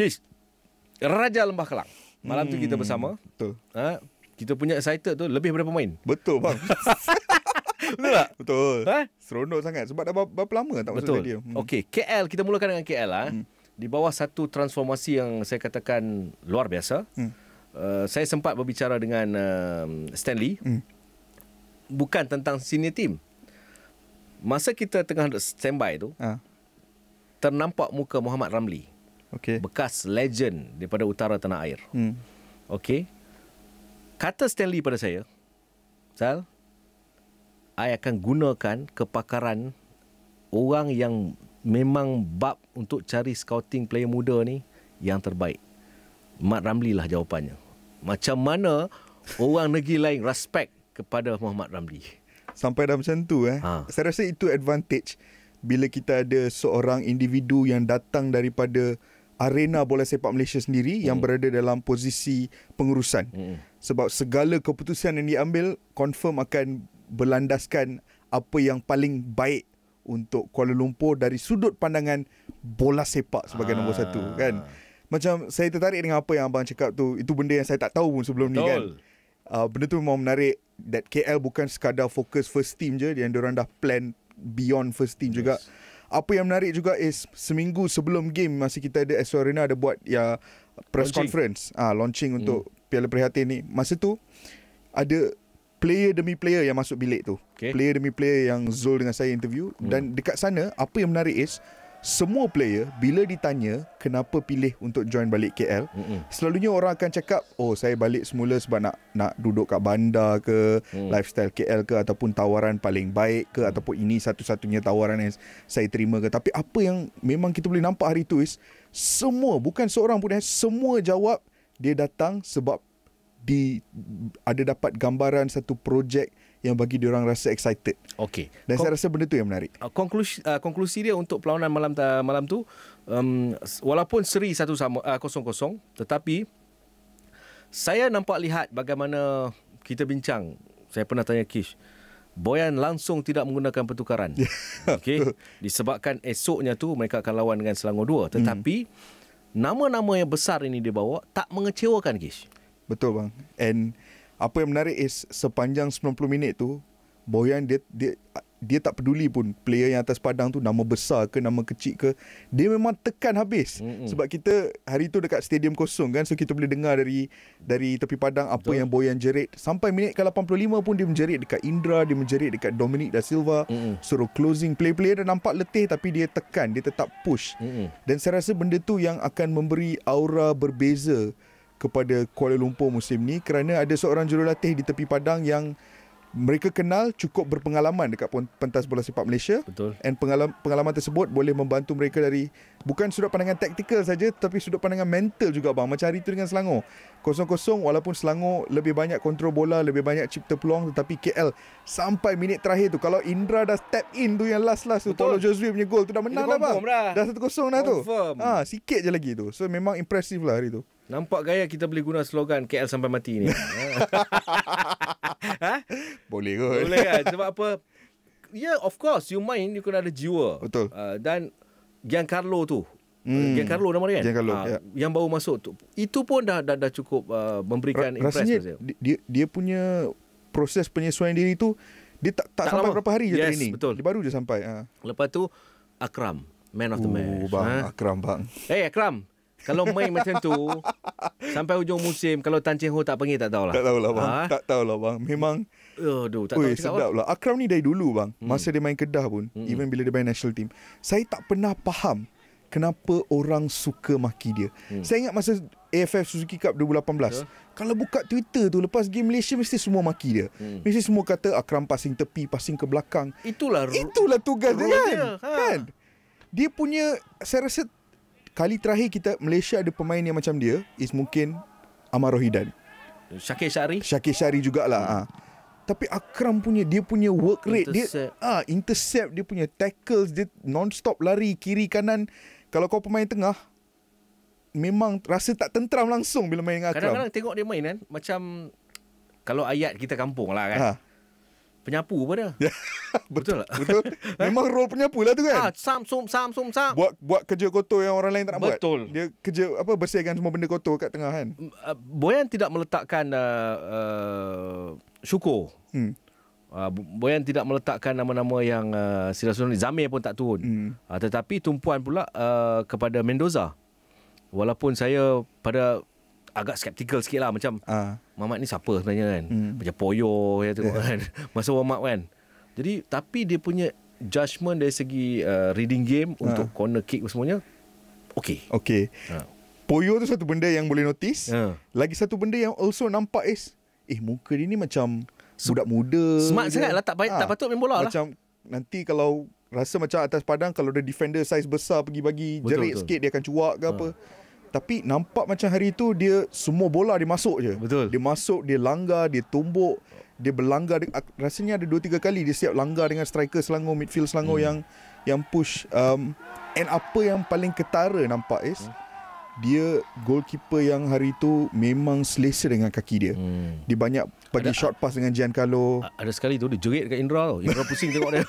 Kis Raja Lembah Kelang Malam hmm. tu kita hmm, bersama Betul ha? Kita punya excited tu Lebih berapa pemain Betul bang Betul tak? Betul ha? Seronok sangat Sebab dah berapa lama tak Betul. stadium hmm. Okay KL Kita mulakan dengan KL lah hmm. Di bawah satu transformasi yang saya katakan luar biasa, hmm. uh, saya sempat berbicara dengan uh, Stanley. Hmm. Bukan tentang senior team. Masa kita tengah standby tu, ha. ternampak muka Muhammad Ramli. Okay. Bekas legend daripada utara tanah air. Hmm. Okay. Kata Stanley pada saya, Sal, I akan gunakan kepakaran orang yang memang bab untuk cari scouting player muda ni yang terbaik. Mat Ramli lah jawapannya. Macam mana orang negeri lain respect kepada Muhammad Ramli. Sampai dah macam tu eh. Ha. Saya rasa itu advantage bila kita ada seorang individu yang datang daripada arena bola sepak Malaysia sendiri yang hmm. berada dalam posisi pengurusan. Hmm. Sebab segala keputusan yang diambil confirm akan berlandaskan apa yang paling baik untuk Kuala Lumpur dari sudut pandangan bola sepak sebagai Aa. nombor satu ah. kan. Macam saya tertarik dengan apa yang abang cakap tu. Itu benda yang saya tak tahu pun sebelum Betul. ni kan. Uh, benda tu memang menarik that KL bukan sekadar fokus first team je yang diorang dah plan beyond first team yes. juga apa yang menarik juga is seminggu sebelum game masa kita ada SO Arena ada buat ya press launching. conference ah launching hmm. untuk hmm. Piala Prihatin ni masa tu ada player demi player yang masuk bilik tu okay. player demi player yang Zul dengan saya interview hmm. dan dekat sana apa yang menarik is semua player bila ditanya kenapa pilih untuk join balik KL mm-hmm. selalunya orang akan cakap oh saya balik semula sebab nak nak duduk kat bandar ke mm. lifestyle KL ke ataupun tawaran paling baik ke mm. ataupun ini satu-satunya tawaran yang saya terima ke tapi apa yang memang kita boleh nampak hari tu is semua bukan seorang pun eh, semua jawab dia datang sebab di ada dapat gambaran satu projek yang bagi dia orang rasa excited. Okey, Dan Kon- saya rasa benda tu yang menarik. Uh, konklusi, uh, konklusi dia untuk perlawanan malam uh, malam tu, um, walaupun seri satu sama uh, kosong kosong, tetapi saya nampak lihat bagaimana kita bincang. Saya pernah tanya Kish. Boyan langsung tidak menggunakan pertukaran. Ya, Okey. Disebabkan esoknya tu mereka akan lawan dengan Selangor 2 hmm. tetapi hmm. nama-nama yang besar ini dia bawa tak mengecewakan Kish. Betul bang. And apa yang menarik is sepanjang 90 minit tu Boyan dia dia dia tak peduli pun player yang atas padang tu nama besar ke nama kecil ke dia memang tekan habis Mm-mm. sebab kita hari tu dekat stadium kosong kan so kita boleh dengar dari dari tepi padang apa Betul. yang Boyan jerit sampai minit ke 85 pun dia menjerit dekat Indra dia menjerit dekat Dominic da Silva Mm-mm. suruh closing play player dah nampak letih tapi dia tekan dia tetap push Mm-mm. dan saya rasa benda tu yang akan memberi aura berbeza kepada Kuala Lumpur musim ni kerana ada seorang jurulatih di tepi padang yang mereka kenal cukup berpengalaman dekat pentas bola sepak Malaysia Betul. and pengalaman, pengalaman tersebut boleh membantu mereka dari bukan sudut pandangan taktikal saja tapi sudut pandangan mental juga bang macam hari itu dengan Selangor kosong-kosong walaupun Selangor lebih banyak kontrol bola lebih banyak cipta peluang tetapi KL sampai minit terakhir tu kalau Indra dah step in tu yang last-last tu Paulo Josue punya gol tu dah menang dah bang dah 1-0 dah confirm. tu ah, ha, sikit je lagi tu so memang impressive lah hari tu nampak gaya kita boleh guna slogan KL sampai mati ni ha boleh kot. Boleh kan? Sebab apa? Yeah, of course. You mind? you kena ada jiwa. Betul. Uh, dan Giancarlo tu. Hmm. Giancarlo nama dia kan? Giancarlo, uh, ya. Yang baru masuk tu. Itu pun dah dah, dah cukup uh, memberikan Ra- impress. Rasanya dia, dia punya proses penyesuaian diri tu, dia tak, tak, tak sampai lama. berapa hari je yes, training. betul. Dia baru je sampai. Uh. Lepas tu, Akram. Man of the oh, match. Uh, bang, ha? Akram bang. Hey Akram. Kalau main macam tu Sampai hujung musim Kalau Tan Cheng Ho tak panggil Tak tahulah Tak tahulah bang ha? Tak tahulah bang Memang Aduh, tak Ui, tahu cakap apa. Lah. Akram ni dari dulu bang. Hmm. Masa dia main Kedah pun. Hmm. Even bila dia main national team. Saya tak pernah faham. Kenapa orang suka maki dia. Hmm. Saya ingat masa AFF Suzuki Cup 2018. Yeah. Kalau buka Twitter tu. Lepas game Malaysia mesti semua maki dia. Hmm. Mesti semua kata Akram passing tepi. Passing ke belakang. Itulah. Itulah tugas dia kan. Dia, ha. kan? dia punya. Saya rasa. Kali terakhir kita. Malaysia ada pemain yang macam dia. Is mungkin. Amar Rohidan. Syakir Syari. Syakir Syari jugalah. Hmm. Ha tapi Akram punya dia punya work rate intercept. dia ah intercept dia punya tackles dia non-stop lari kiri kanan kalau kau pemain tengah memang rasa tak tenteram langsung bila main dengan Akram kadang-kadang tengok dia main kan macam kalau ayat kita kampung lah kan ha penyapu apa dia? betul lah. Betul. Memang role penyapu lah tu kan. Ah, sam sum sam sum sam. Buat buat kerja kotor yang orang lain tak nak betul. buat. Betul. Dia kerja apa bersihkan semua benda kotor kat tengah kan. Uh, Boyan tidak meletakkan uh, uh, syukur. Hmm. Uh, Boyan tidak meletakkan nama-nama yang uh, sila sunan Zamir pun tak turun. Hmm. Uh, tetapi tumpuan pula uh, kepada Mendoza. Walaupun saya pada agak skeptikal sikit lah macam uh. mamat ni siapa sebenarnya kan hmm. macam poyo ya tu kan masa warm kan jadi tapi dia punya judgement dari segi uh, reading game uh. untuk corner kick semuanya okey okey uh. poyo tu satu benda yang boleh notice uh. lagi satu benda yang also nampak is eh muka dia ni macam budak muda smart sangat lah tak, baik, ah. tak patut main bola lah. macam lah nanti kalau rasa macam atas padang kalau ada defender size besar pergi bagi jerit betul, sikit dia akan cuak ke ha. apa tapi nampak macam hari itu dia semua bola dia masuk je. Betul. Dia masuk, dia langgar, dia tumbuk, dia berlanggar rasanya ada dua tiga kali dia siap langgar dengan striker Selangor, midfield Selangor hmm. yang yang push um, and apa yang paling ketara nampak is hmm dia goalkeeper yang hari itu memang selesa dengan kaki dia. Hmm. Dia banyak pergi short pass dengan Giancarlo. Ada sekali tu dia jerit dekat Indra tu. Indra pusing tengok dia.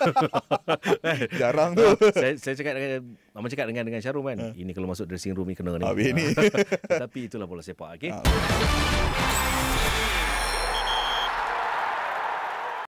Jarang tu. Saya, saya cakap dengan Mama cakap dengan dengan Syarum kan. Ha. Ini kalau masuk dressing room ni kena ni. ni. Tapi itulah bola sepak okey. Ha.